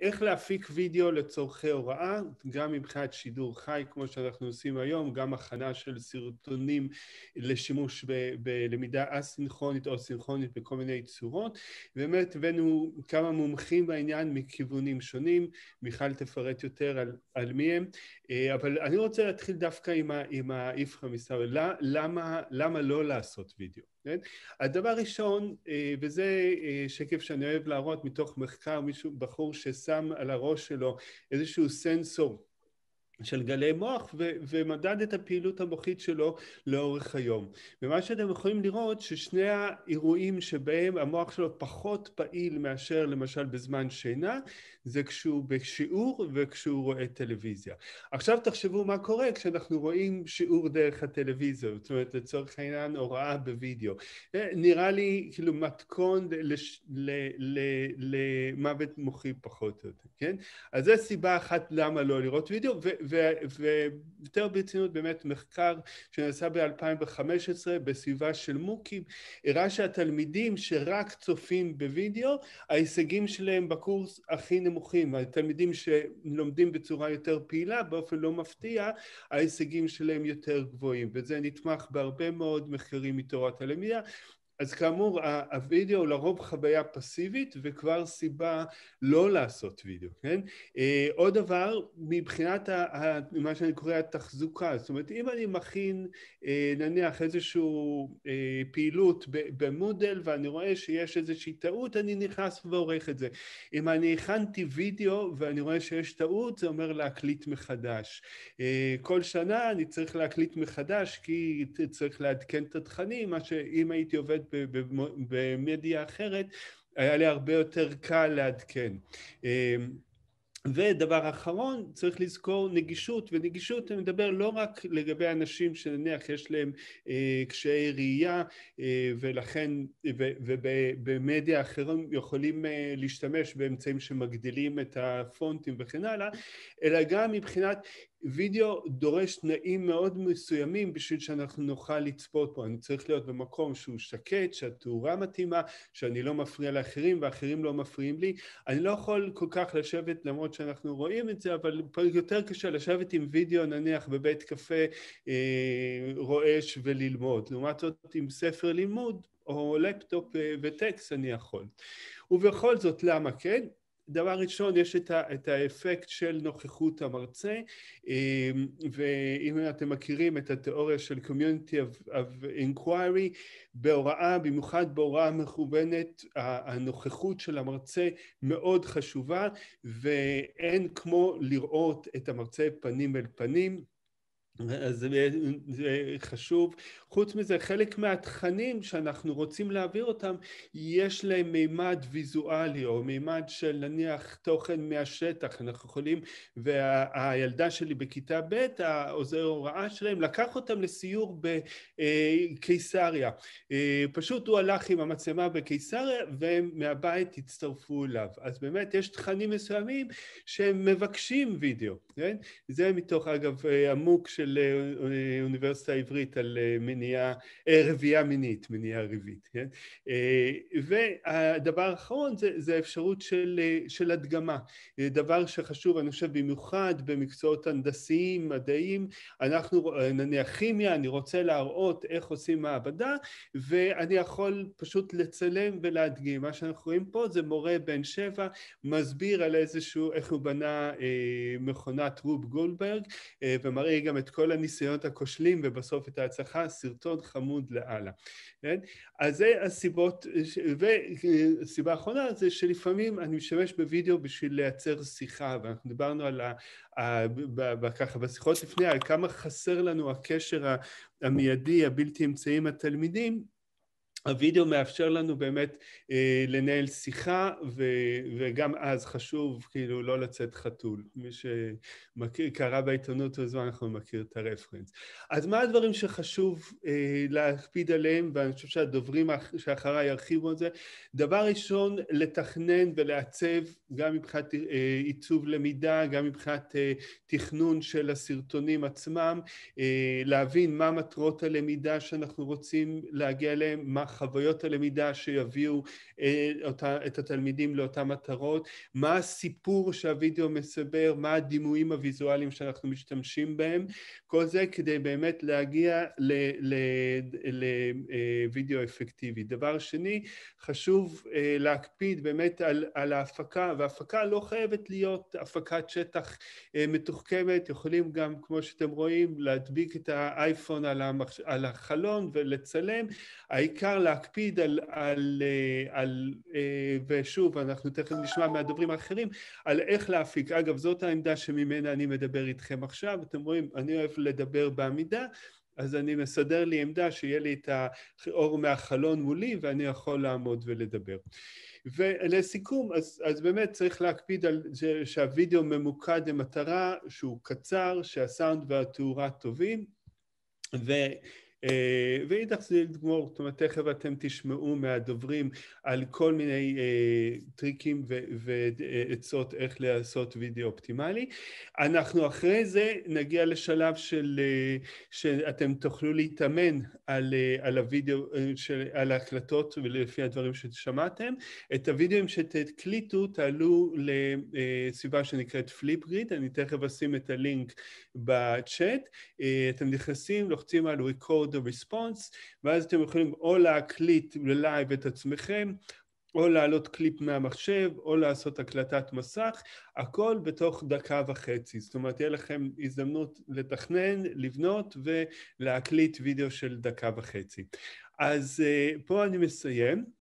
איך להפיק וידאו לצורכי הוראה, גם מבחינת שידור חי, כמו שאנחנו עושים היום, גם הכנה של סרטונים לשימוש ב- בלמידה אסינכרונית או סינכרונית בכל מיני צורות. באמת הבאנו כמה מומחים בעניין מכיוונים שונים, מיכל תפרט יותר על, על מי הם, אה, אבל אני רוצה להתחיל דווקא עם האיפכא מסתבר, למה, למה לא לעשות וידאו? כן? הדבר הראשון, אה, וזה אה, שקף שאני אוהב להראות מתוך מחקר, מישהו, בחור ששם על הראש שלו איזשהו סנסור של גלי מוח ו- ומדד את הפעילות המוחית שלו לאורך היום. ומה שאתם יכולים לראות ששני האירועים שבהם המוח שלו פחות פעיל מאשר למשל בזמן שינה זה כשהוא בשיעור וכשהוא רואה טלוויזיה. עכשיו תחשבו מה קורה כשאנחנו רואים שיעור דרך הטלוויזיה, זאת אומרת לצורך העניין הוראה בווידאו. אה, נראה לי כאילו מתכון לש- ל- ל- למוות מוחי פחות או יותר, כן? אז זו סיבה אחת למה לא לראות וידאו ו- ויותר ברצינות באמת מחקר שנעשה ב-2015 בסביבה של מוקים הראה שהתלמידים שרק צופים בווידאו ההישגים שלהם בקורס הכי נמוכים התלמידים שלומדים בצורה יותר פעילה באופן לא מפתיע ההישגים שלהם יותר גבוהים וזה נתמך בהרבה מאוד מחקרים מתורת הלמידה אז כאמור, הווידאו לרוב חוויה פסיבית וכבר סיבה לא לעשות וידאו, כן? אה, עוד דבר, מבחינת ה, מה שאני קורא התחזוקה, זאת אומרת, אם אני מכין אה, נניח איזושהי אה, פעילות במודל ואני רואה שיש איזושהי טעות, אני נכנס ועורך את זה. אם אני הכנתי וידאו ואני רואה שיש טעות, זה אומר להקליט מחדש. כל שנה אני צריך להקליט מחדש כי צריך לעדכן את התכנים, מה שאם הייתי עובד במדיה אחרת, היה לי הרבה יותר קל לעדכן. אמ, ודבר אחרון, צריך לזכור נגישות, ונגישות אני מדבר לא רק לגבי אנשים שנניח יש להם אה, קשיי ראייה אה, ולכן, ובמדיה אחרים יכולים אה, להשתמש באמצעים שמגדילים את הפונטים וכן הלאה, אלא גם מבחינת וידאו דורש תנאים מאוד מסוימים בשביל שאנחנו נוכל לצפות פה. אני צריך להיות במקום שהוא שקט, שהתאורה מתאימה, שאני לא מפריע לאחרים ואחרים לא מפריעים לי. אני לא יכול כל כך לשבת, למרות שאנחנו רואים את זה, אבל יותר קשה לשבת עם וידאו נניח בבית קפה אה, רועש וללמוד. לעומת זאת עם ספר לימוד או לפטופ אה, וטקסט אני יכול. ובכל זאת, למה כן? דבר ראשון, יש את, ה, את האפקט של נוכחות המרצה, אמ, ואם אתם מכירים את התיאוריה של Community of, of Inquiry, בהוראה, במיוחד בהוראה מכוונת, הנוכחות של המרצה מאוד חשובה, ואין כמו לראות את המרצה פנים אל פנים. אז זה חשוב. חוץ מזה, חלק מהתכנים שאנחנו רוצים להעביר אותם, יש להם מימד ויזואלי, או מימד של נניח תוכן מהשטח, אנחנו יכולים, והילדה וה, שלי בכיתה ב', העוזר הוראה שלהם, לקח אותם לסיור בקיסריה. אה, אה, פשוט הוא הלך עם המצלמה בקיסריה, והם מהבית הצטרפו אליו. אז באמת יש תכנים מסוימים שהם מבקשים וידאו, כן? זה מתוך, אגב, עמוק אה, של אוניברסיטה העברית על מין מניעה, אה, רבייה מינית, מניעה רביעית, כן? אה, והדבר האחרון זה, זה האפשרות של, אה, של הדגמה. דבר שחשוב, אני חושב, במיוחד במקצועות הנדסיים, מדעיים, אנחנו, נניח כימיה, אני רוצה להראות איך עושים מעבדה, ואני יכול פשוט לצלם ולהדגים. מה שאנחנו רואים פה זה מורה בן שבע מסביר על איזשהו, איך הוא בנה אה, מכונת רוב גולדברג, אה, ומראה גם את כל הניסיונות הכושלים ובסוף את ההצלחה, סרטון חמוד לאללה. כן? אז זה הסיבות, וסיבה אחרונה זה שלפעמים אני משתמש בווידאו בשביל לייצר שיחה, ואנחנו דיברנו על ה... ככה בשיחות לפני, על כמה חסר לנו הקשר המיידי, הבלתי אמצעי עם התלמידים, הווידאו מאפשר לנו באמת אה, לנהל שיחה, ו, וגם אז חשוב כאילו לא לצאת חתול. מי שמכיר, קרא בעיתונות הזמן, אנחנו מכיר את הרפרנס. אז מה הדברים שחשוב אה, להקפיד עליהם, ואני חושב שהדוברים שאחריי ירחיבו על זה? דבר ראשון, לתכנן ולעצב, גם מבחינת אה, עיצוב למידה, גם מבחינת אה, תכנון של הסרטונים עצמם, אה, להבין מה מטרות הלמידה שאנחנו רוצים להגיע אליהן, מה חוויות הלמידה שיביאו אה, אותה, את התלמידים לאותן מטרות, מה הסיפור שהווידאו מסבר, מה הדימויים הוויזואליים שאנחנו משתמשים בהם, כל זה כדי באמת להגיע לוידאו אה, אפקטיבי. דבר שני, חשוב אה, להקפיד באמת על, על ההפקה, וההפקה לא חייבת להיות הפקת שטח מתוחכמת, יכולים גם, כמו שאתם רואים, להדביק את האייפון על, המחש... החלון ולצלם, העיקר אפשר להקפיד על, על, אה, על, אה, ושוב, אנחנו תכף נשמע מהדוברים האחרים, על איך להפיק. אגב, זאת העמדה שממנה אני מדבר איתכם עכשיו. אתם רואים, אני אוהב לדבר בעמידה, אז אני מסדר לי עמדה שיהיה לי את האור מהחלון מולי ואני יכול לעמוד ולדבר. ולסיכום, אז, אז באמת צריך להקפיד על זה שהווידאו ממוקד למטרה, שהוא קצר, שהסאונד והתאורה טובים, ו... ואידך זה לגמור, זאת אומרת תכף אתם תשמעו מהדוברים על כל מיני אה, טריקים ועצות איך לעשות וידאו אופטימלי. אנחנו אחרי זה נגיע לשלב של, אה, שאתם תוכלו להתאמן על, אה, על הוידאו, אה, של, על ההקלטות ולפי הדברים ששמעתם. את הוידאוים שתקליטו תעלו לסביבה אה, שנקראת פליפ גריד, אני תכף אשים את הלינק בצ'אט. אה, אתם נכנסים, לוחצים על ריקורד record the response, ואז אתם יכולים או להקליט ללייב את עצמכם, או להעלות קליפ מהמחשב, או לעשות הקלטת מסך, הכל בתוך דקה וחצי. זאת אומרת, תהיה לכם הזדמנות לתכנן, לבנות ולהקליט וידאו של דקה וחצי. אז אה, פה אני מסיים.